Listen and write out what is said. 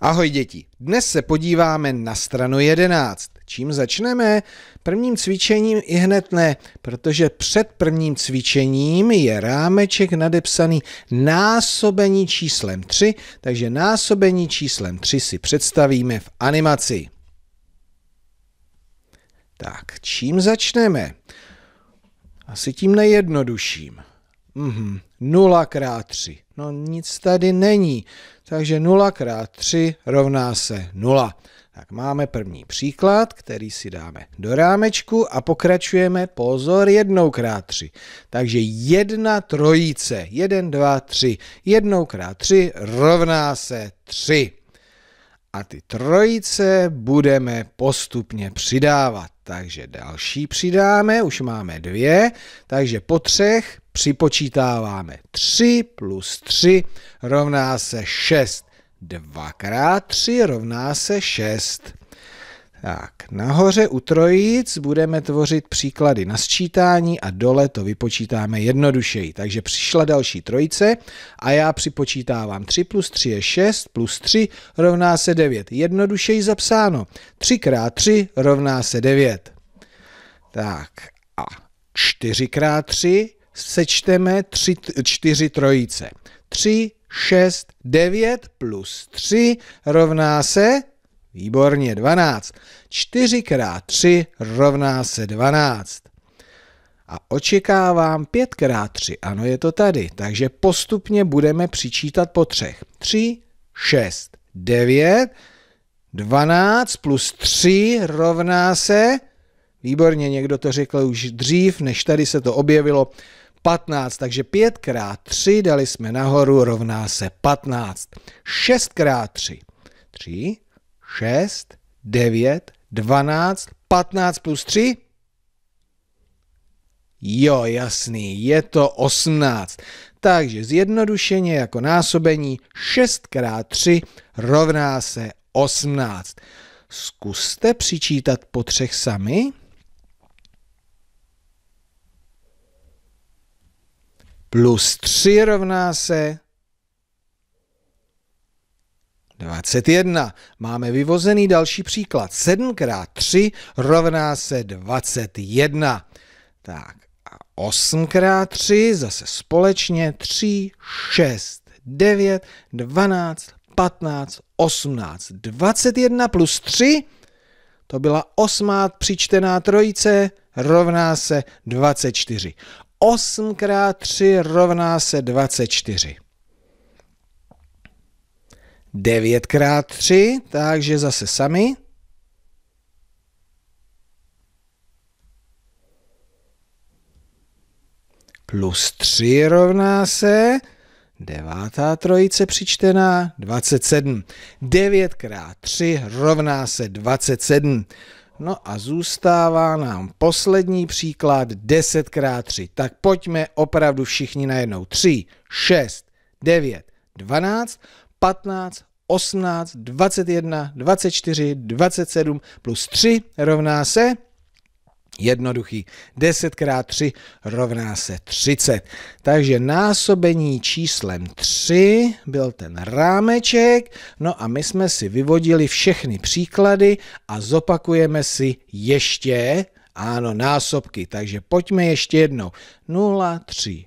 Ahoj děti, dnes se podíváme na stranu 11. Čím začneme? Prvním cvičením i hned ne, protože před prvním cvičením je rámeček nadepsaný násobení číslem 3, takže násobení číslem 3 si představíme v animaci. Tak, čím začneme? Asi tím nejjednodušším. Mhm, 0 x 3. No nic tady není. Takže 0 x 3 rovná se 0. Tak máme první příklad, který si dáme do rámečku a pokračujeme, pozor, jednou krát tři. Takže jedna trojice, jeden, dva, tři, jednou krát tři rovná se tři a ty trojice budeme postupně přidávat. Takže další přidáme, už máme dvě, takže po třech připočítáváme 3 plus 3 rovná se 6. 2 krát 3 rovná se 6. Tak, nahoře u trojic budeme tvořit příklady na sčítání a dole to vypočítáme jednodušeji. Takže přišla další trojice a já připočítávám 3 plus 3 je 6, plus 3 rovná se 9. Jednodušeji zapsáno. 3 krát 3 rovná se 9. Tak a 4 krát 3 sečteme 3, 4 trojice. 3, 6, 9 plus 3 rovná se Výborně, 12. 4 x 3 rovná se 12. A očekávám 5 x 3, ano je to tady, takže postupně budeme přičítat po třech. 3, 6, 9, 12 plus 3 rovná se, výborně, někdo to řekl už dřív, než tady se to objevilo, 15, takže 5 x 3 dali jsme nahoru rovná se 15. 6 x 3, 3, 6, 9, 12, 15 plus 3? Jo, jasný, je to 18. Takže zjednodušeně jako násobení 6 x 3 rovná se 18. Zkuste přičítat po třech sami. Plus 3 rovná se 21. Máme vyvozený další příklad. 7 krát 3 rovná se 21. Tak a 8 krát 3 zase společně 3, 6, 9, 12, 15, 18, 21 plus 3, to byla osmá přičtená trojice, rovná se 24. 8 krát 3 rovná se 24. 9 x 3, takže zase sami. Plus 3 rovná se devátá trojice přičtená 27. 9 x 3 rovná se 27. No a zůstává nám poslední příklad 10 x 3. Tak pojďme opravdu všichni najednou. 3, 6, 9, 12 15, 18, 21, 24, 27 plus 3 rovná se jednoduchý. 10 krát 3 rovná se 30. Takže násobení číslem 3 byl ten rámeček. No a my jsme si vyvodili všechny příklady a zopakujeme si ještě, ano, násobky. Takže pojďme ještě jednou. 0, 3,